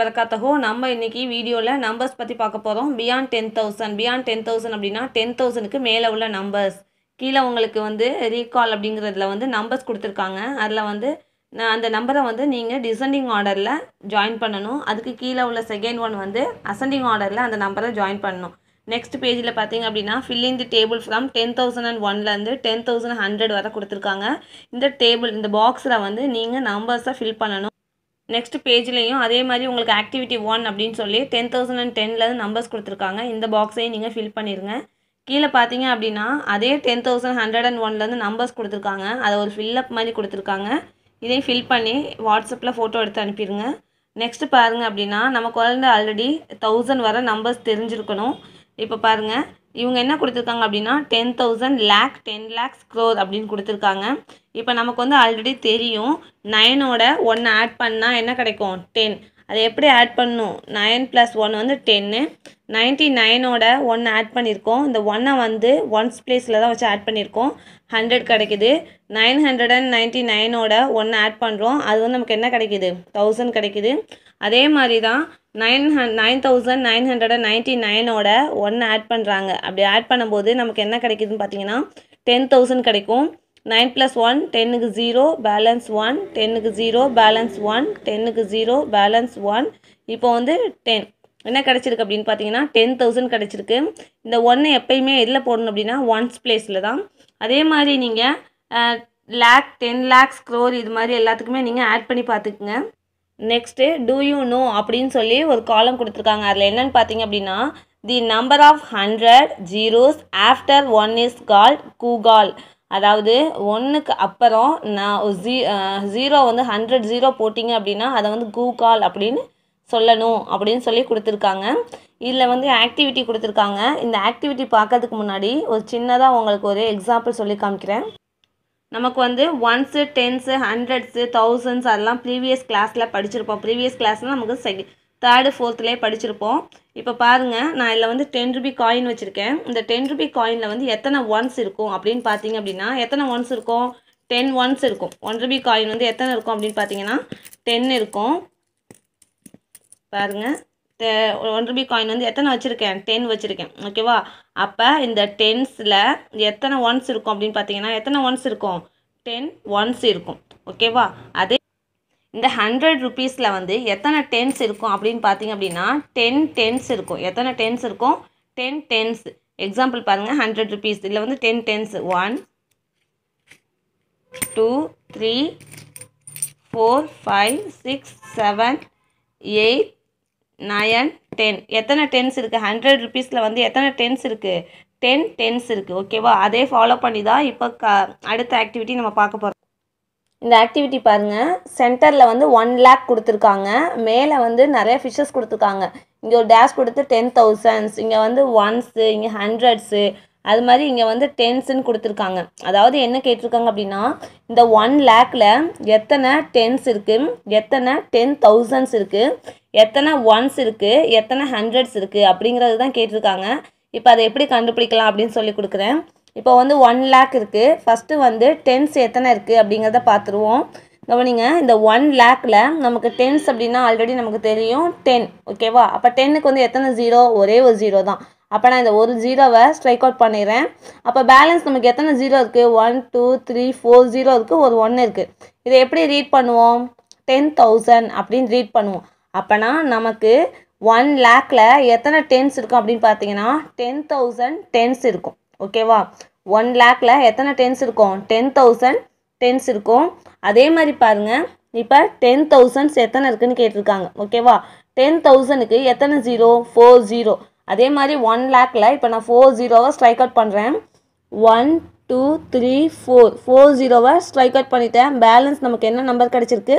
வரகாத்தகோ நம்ம இன்னைக்கு வீடியோவில் நம்பர்ஸ் பற்றி பார்க்க போகிறோம் beyond ten thousand beyond ten thousand அப்படின்னா டென் தௌசண்ட்க்கு மேலே உள்ள நம்பர்ஸ் கீழே உங்களுக்கு வந்து ரீகால் அப்படிங்கிறதுல வந்து நம்பர்ஸ் கொடுத்துருக்காங்க அதில் வந்து அந்த நம்பரை வந்து நீங்கள் டிசெண்டிங் ஆர்டரில் ஜாயின் பண்ணணும் அதுக்கு கீழே உள்ள செகண்ட் ஒன் வந்து அசெண்டிங் ஆர்டரில் அந்த நம்பரை ஜாயின் பண்ணணும் நெக்ஸ்ட் பேஜில் பார்த்தீங்க அப்படின்னா filling the table from ten thousand and ஒன்லேருந்து டென் தௌசண்ட் ஹண்ட்ரட் வரை கொடுத்துருக்காங்க இந்த டேபிள் இந்த பாக்ஸில் வந்து நீங்கள் நம்பர்ஸை ஃபில் பண்ணணும் நெக்ஸ்ட் பேஜ்லேயும் அதே மாதிரி உங்களுக்கு ஆக்டிவிட்டி ஒன் அப்படின்னு சொல்லி டென் தௌசண்ட் அண்ட் டென்லேருந்து நம்பர்ஸ் கொடுத்துருக்காங்க இந்த பாக்ஸையும் நீங்கள் ஃபில் பண்ணிடுங்க கீழே பார்த்தீங்க அப்படின்னா அதே டென் தௌசண்ட் ஹண்ட்ரட் அண்ட் ஒன்லேருந்து நம்பர்ஸ் கொடுத்துருக்காங்க அதை ஒரு ஃபில்லப் மாதிரி கொடுத்துருக்காங்க இதையும் ஃபில் பண்ணி வாட்ஸ்அப்பில் ஃபோட்டோ எடுத்து அனுப்பிடுங்க நெக்ஸ்ட்டு பாருங்கள் அப்படின்னா நம்ம குழந்த ஆல்ரெடி தௌசண்ட் வர நம்பர்ஸ் தெரிஞ்சிருக்கணும் இப்போ பாருங்கள் இவங்க என்ன கொடுத்துருக்காங்க அப்படின்னா ten thousand lakh ten lakhs crore அப்படின்னு கொடுத்துருக்காங்க இப்போ நமக்கு வந்து ஆல்ரெடி தெரியும் நைனோட ஒன்று ஆட் பண்ணால் என்ன கிடைக்கும் டென் அதை எப்படி ஆட் பண்ணும் நைன் ப்ளஸ் ஒன் வந்து டென்னு நைன்ட்டி நைனோட ஒன்று ஆட் பண்ணியிருக்கோம் இந்த ஒன்னை வந்து ஒன்ஸ் பிளேஸில் தான் வச்சு ஆட் பண்ணியிருக்கோம் ஹண்ட்ரட் கிடைக்கிது நைன் ஹண்ட்ரட் அண்ட் நைன்ட்டி நைனோட ஒன்று ஆட் பண்ணுறோம் அது வந்து நமக்கு என்ன கிடைக்கிது தௌசண்ட் கிடைக்கிது அதே மாதிரி தான் நைன் ஹன் nine thousand nine hundred and ninety நைனோட ஒன்று ஆட் பண்ணுறாங்க அப்படி ஆட் பண்ணும்போது நமக்கு என்ன கிடைக்குதுன்னு பார்த்தீங்கன்னா டென் தௌசண்ட் கிடைக்கும் நைன் ப்ளஸ் ஒன் டென்னுக்கு ஜீரோ பேலன்ஸ் ஒன் டென்னுக்கு ஜீரோ பேலன்ஸ் ஒன் டென்னுக்கு ஜீரோ பேலன்ஸ் ஒன் இப்போ வந்து டென் என்ன கிடச்சிருக்கு அப்படின்னு பார்த்தீங்கன்னா டென் தௌசண்ட் கிடச்சிருக்கு இந்த ஒன்று எப்பயுமே எதில் போடணும் அப்படின்னா ஒன்ஸ் பிளேஸில் தான் அதே மாதிரி நீங்கள் லேக் டென் லேக்ஸ் க்ரோர் இது மாதிரி எல்லாத்துக்குமே நீங்கள் ஆட் பண்ணி பார்த்துக்குங்க நெக்ஸ்ட்டு டூ யூ நோ அப்படின்னு சொல்லி ஒரு காலம் கொடுத்துருக்காங்க அதில் என்னென்னு பார்த்தீங்க அப்படின்னா the number of hundred zeros after one is called googol அதாவது ஒன்றுக்கு அப்புறம் நான் ஜீ ஜீரோ வந்து ஹண்ட்ரட் ஜீரோ போட்டிங்க அப்படின்னா அதை வந்து கூகால் அப்படின்னு சொல்லணும் அப்படின்னு சொல்லி கொடுத்துருக்காங்க இதில் வந்து ஆக்டிவிட்டி கொடுத்துருக்காங்க இந்த ஆக்டிவிட்டி பார்க்கறதுக்கு முன்னாடி ஒரு சின்னதாக உங்களுக்கு ஒரு எக்ஸாம்பிள் சொல்லி காமிக்கிறேன் நமக்கு வந்து ஒன்ஸு டென்ஸு ஹண்ட்ரட்ஸு தௌசண்ட்ஸ் அதெல்லாம் ப்ரீவியஸ் கிளாஸில் படிச்சிருப்போம் ப்ரீவியஸ் கிளாஸ்லாம் நமக்கு செக் தேர்டு ஃபோர்த்துலேயே படிச்சிருப்போம் இப்போ பாருங்கள் நான் இதில் வந்து டென் ருபி காயின் வச்சுருக்கேன் இந்த டென் ருபி காயினில் வந்து எத்தனை ஒன்ஸ் இருக்கும் அப்படின்னு பார்த்தீங்க அப்படின்னா எத்தனை ஒன்ஸ் இருக்கும் டென் ஒன்ஸ் இருக்கும் ஒன் ருபி காயின் வந்து எத்தனை இருக்கும் அப்படின்னு பார்த்தீங்கன்னா டென் இருக்கும் பாருங்கள் ஒன் ரூபி காயின் வந்து எத்தனை வச்சுருக்கேன் டென் வச்சுருக்கேன் ஓகேவா அப்போ இந்த டென்ஸில் எத்தனை ஒன்ஸ் இருக்கும் அப்படின்னு பார்த்தீங்கன்னா எத்தனை ஒன்ஸ் இருக்கும் டென் ஒன்ஸ் இருக்கும் ஓகேவா அதே இந்த ஹண்ட்ரட் ருபீஸில் வந்து எத்தனை டென்ஸ் இருக்கும் அப்படின்னு பார்த்தீங்க அப்படின்னா டென் டென்ஸ் இருக்கும் எத்தனை டென்ஸ் இருக்கும் டென் டென்ஸ் எக்ஸாம்பிள் பாருங்கள் ஹண்ட்ரட் ருபீஸ் இதில் வந்து ten tens one two three four five six seven eight nine ten எத்தனை டென்ஸ் இருக்குது ஹண்ட்ரட் ருபீஸில் வந்து எத்தனை டென்ஸ் இருக்குது டென் டென்ஸ் இருக்குது ஓகேவா அதே ஃபாலோ பண்ணி தான் இப்போ க அடுத்த ஆக்டிவிட்டி நம்ம பார்க்க போகிறோம் இந்த ஆக்டிவிட்டி பாருங்கள் சென்டரில் வந்து ஒன் லேக் கொடுத்துருக்காங்க மேலே வந்து நிறைய ஃபிஷஸ் கொடுத்துருக்காங்க இங்கே ஒரு டேஷ் கொடுத்து டென் தௌசண்ட்ஸ் இங்கே வந்து ஒன்ஸு இங்கே ஹண்ட்ரட்ஸு அது மாதிரி இங்கே வந்து டென்ஸுன்னு கொடுத்துருக்காங்க அதாவது என்ன கேட்டிருக்காங்க அப்படின்னா இந்த ஒன் லேக்கில் எத்தனை டென்ஸ் இருக்குது எத்தனை டென் தௌசண்ட்ஸ் இருக்குது எத்தனை ஒன்ஸ் இருக்குது எத்தனை ஹண்ட்ரட்ஸ் இருக்குது அப்படிங்கிறது தான் கேட்டிருக்காங்க இப்போ அதை எப்படி கண்டுபிடிக்கலாம் அப்படின்னு சொல்லி கொடுக்குறேன் இப்போ வந்து ஒன் லேக் இருக்குது ஃபஸ்ட்டு வந்து டென்ஸ் எத்தனை இருக்குது அப்படிங்கிறத பார்த்துருவோம் கவனிங்க இந்த ஒன் லேக்கில் நமக்கு டென்ஸ் அப்படின்னா ஆல்ரெடி நமக்கு தெரியும் டென் ஓகேவா அப்போ டென்னுக்கு வந்து எத்தனை ஜீரோ ஒரே ஒரு ஜீரோ தான் அப்போ நான் இந்த ஒரு ஜீரோவை ஸ்ட்ரைக் அவுட் பண்ணிடுறேன் அப்போ பேலன்ஸ் நமக்கு எத்தனை ஜீரோ இருக்குது one two three four zero இருக்குது ஒரு ஒன்று இருக்குது இதை எப்படி ரீட் பண்ணுவோம் டென் தௌசண்ட் அப்படின்னு ரீட் பண்ணுவோம் அப்போனா நமக்கு ஒன் லேக்கில் எத்தனை டென்ஸ் இருக்கும் அப்படின்னு பார்த்தீங்கன்னா டென் தௌசண்ட் டென்ஸ் இருக்கும் ஓகேவா ஒன் லேக்கில் எத்தனை டென்ஸ் இருக்கும் டென் தௌசண்ட் டென்ஸ் இருக்கும் அதே மாதிரி பாருங்கள் இப்போ டென் தௌசண்ட்ஸ் எத்தனை இருக்குன்னு கேட்டிருக்காங்க ஓகேவா டென் தௌசண்ட்க்கு எத்தனை ஜீரோ ஃபோர் ஜீரோ அதே மாதிரி ஒன் லேக்கில் இப்போ நான் ஃபோர் ஜீரோவை ஸ்ட்ரைக் அவுட் பண்ணுறேன் one two three four four ஜீரோவை ஸ்ட்ரைக் அவுட் பண்ணிட்டேன் பேலன்ஸ் நமக்கு என்ன நம்பர் கிடச்சிருக்கு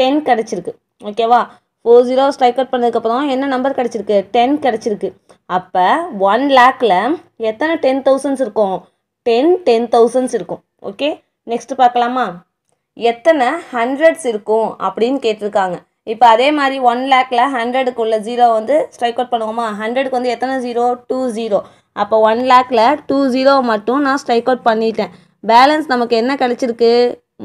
டென் கிடச்சிருக்கு ஓகேவா ஃபோர் ஜீரோ ஸ்ட்ரைக் அவுட் பண்ணதுக்கப்புறம் என்ன நம்பர் கிடச்சிருக்கு டென் கிடச்சிருக்கு அப்போ ஒன் லேக்கில் எத்தனை டென் தௌசண்ட்ஸ் இருக்கும் டென் டென் தௌசண்ட்ஸ் இருக்கும் ஓகே நெக்ஸ்ட்டு பார்க்கலாமா எத்தனை ஹண்ட்ரட்ஸ் இருக்கும் அப்படின்னு கேட்டிருக்காங்க இப்போ அதே மாதிரி ஒன் லேக்கில் ஹண்ட்ரடுக்கு உள்ள ஜீரோ வந்து ஸ்ட்ரைக் அவுட் பண்ணுவோமா ஹண்ட்ரடுக்கு வந்து எத்தனை ஜீரோ டூ ஜீரோ அப்போ ஒன் லேக்கில் டூ ஜீரோ மட்டும் நான் ஸ்ட்ரைக் அவுட் பண்ணிட்டேன் பேலன்ஸ் நமக்கு என்ன கிடச்சிருக்கு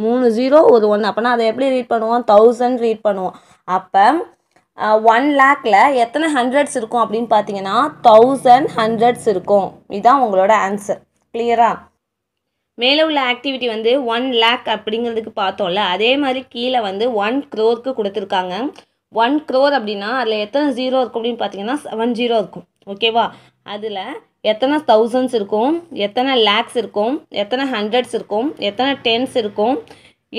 மூணு ஜீரோ ஒரு ஒன்று அப்போனா அதை எப்படி ரீட் பண்ணுவோம் தௌசண்ட் ரீட் பண்ணுவோம் அப்போ ஒன் லேக்கில் எத்தனை ஹண்ட்ரட்ஸ் இருக்கும் அப்படின்னு பார்த்தீங்கன்னா தௌசண்ட் ஹண்ட்ரட்ஸ் இருக்கும் இதுதான் உங்களோட ஆன்சர் கிளியரா மேலே உள்ள ஆக்டிவிட்டி வந்து ஒன் லேக் அப்படிங்கிறதுக்கு பார்த்தோம்ல அதே மாதிரி கீழே வந்து ஒன் க்ரோருக்கு கொடுத்துருக்காங்க ஒன் க்ரோர் அப்படின்னா அதில் எத்தனை ஜீரோ இருக்கும் அப்படின்னு பார்த்தீங்கன்னா செவன் ஜீரோ இருக்கும் ஓகேவா அதில் எத்தனை தௌசண்ட்ஸ் இருக்கும் எத்தனை லேக்ஸ் இருக்கும் எத்தனை ஹண்ட்ரட்ஸ் இருக்கும் எத்தனை டென்ஸ் இருக்கும்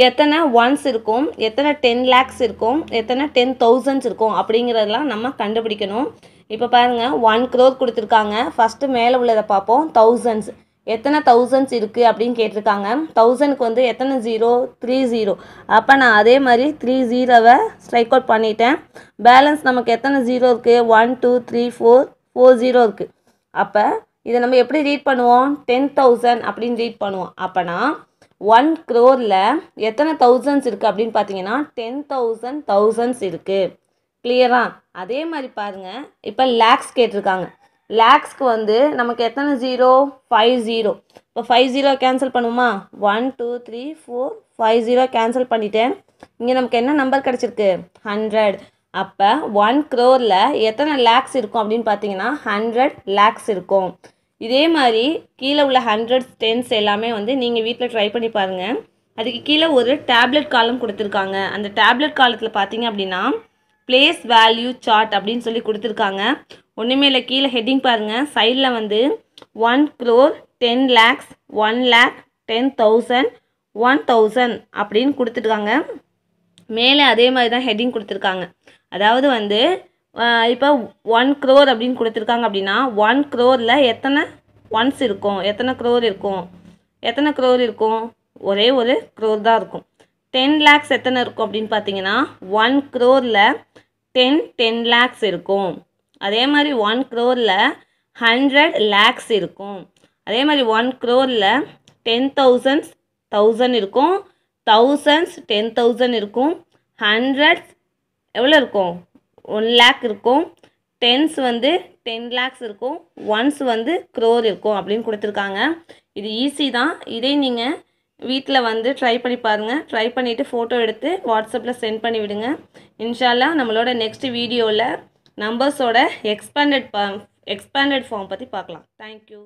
எத்தனை ஒன்ஸ் இருக்கும் எத்தனை டென் லேக்ஸ் இருக்கும் எத்தனை டென் தௌசண்ட்ஸ் இருக்கும் அப்படிங்கிறதெல்லாம் நம்ம கண்டுபிடிக்கணும் இப்போ பாருங்கள் ஒன் க்ரோர் கொடுத்துருக்காங்க ஃபஸ்ட்டு மேலே உள்ளதை பார்ப்போம் தௌசண்ட்ஸ் எத்தனை தௌசண்ட்ஸ் இருக்குது அப்படின்னு கேட்டிருக்காங்க தௌசண்ட்க்கு வந்து எத்தனை ஜீரோ த்ரீ ஜீரோ அப்போ நான் அதே மாதிரி த்ரீ ஜீரோவை ஸ்ட்ரைக் அவுட் பண்ணிட்டேன் பேலன்ஸ் நமக்கு எத்தனை ஜீரோ இருக்குது one two three four four zero இருக்குது அப்போ இதை நம்ம எப்படி ரீட் பண்ணுவோம் டென் தௌசண்ட் அப்படின்னு ரீட் பண்ணுவோம் அப்போனா ஒன் க்ரோரில் எத்தனை தௌசண்ட்ஸ் இருக்குது அப்படின்னு பார்த்தீங்கன்னா டென் தௌசண்ட் தௌசண்ட்ஸ் இருக்குது கிளியரா அதே மாதிரி பாருங்கள் இப்போ லேக்ஸ் கேட்டிருக்காங்க லேக்ஸ்க்கு வந்து நமக்கு எத்தனை ஜீரோ ஃபைவ் ஜீரோ இப்போ ஃபைவ் ஜீரோ கேன்சல் பண்ணுமா one two three four five zero cancel பண்ணிட்டேன் இங்கே நமக்கு என்ன நம்பர் கிடச்சிருக்கு ஹண்ட்ரட் அப்போ ஒன் க்ரோரில் எத்தனை லேக்ஸ் இருக்கும் அப்படின்னு பார்த்தீங்கன்னா ஹண்ட்ரட் லேக்ஸ் இருக்கும் இதே மாதிரி கீழே உள்ள ஹண்ட்ரட் டென்ஸ் எல்லாமே வந்து நீங்கள் வீட்டில் ட்ரை பண்ணி பாருங்கள் அதுக்கு கீழே ஒரு டேப்லெட் காலம் கொடுத்துருக்காங்க அந்த டேப்லெட் காலத்தில் பார்த்தீங்க அப்படின்னா பிளேஸ் வேல்யூ சார்ட் அப்படின்னு சொல்லி கொடுத்துருக்காங்க ஒன்றுமே இல்லை கீழே ஹெட்டிங் பாருங்கள் சைடில் வந்து one crore ten lakhs one lakh ten thousand one thousand அப்படின்னு கொடுத்துருக்காங்க மேலே அதே மாதிரி தான் ஹெட்டிங் கொடுத்துருக்காங்க அதாவது வந்து இப்போ ஒன் க்ரோர் அப்படின்னு கொடுத்துருக்காங்க அப்படின்னா ஒன் க்ரோரில் எத்தனை ஒன்ஸ் இருக்கும் எத்தனை க்ரோர் இருக்கும் எத்தனை க்ரோர் இருக்கும் ஒரே ஒரு க்ரோர் தான் இருக்கும் டென் லேக்ஸ் எத்தனை இருக்கும் அப்படின்னு பார்த்தீங்கன்னா ஒன் க்ரோரில் டென் டென் லேக்ஸ் இருக்கும் அதே மாதிரி ஒன் க்ரோரில் ஹண்ட்ரட் லேக்ஸ் இருக்கும் அதே மாதிரி ஒன் க்ரோரில் டென் தௌசண்ட்ஸ் தௌசண்ட் இருக்கும் தௌசண்ட்ஸ் டென் தௌசண்ட் இருக்கும் ஹண்ட்ரட்ஸ் எவ்வளோ இருக்கும் ஒன் லேக் இருக்கும் டென்ஸ் வந்து டென் லேக்ஸ் இருக்கும் ஒன்ஸ் வந்து க்ரோர் இருக்கும் அப்படின்னு கொடுத்துருக்காங்க இது ஈஸி தான் இதே நீங்கள் வீட்டில் வந்து ட்ரை பண்ணி பாருங்கள் ட்ரை பண்ணிவிட்டு ஃபோட்டோ எடுத்து வாட்ஸ்அப்பில் சென்ட் பண்ணி விடுங்க இன்ஷால்லா நம்மளோட நெக்ஸ்ட் வீடியோவில் நம்பர்ஸோட எக்ஸ்பேண்டட் எக்ஸ்பேண்டட் ஃபார்ம் பற்றி பார்க்கலாம் தேங்க்யூ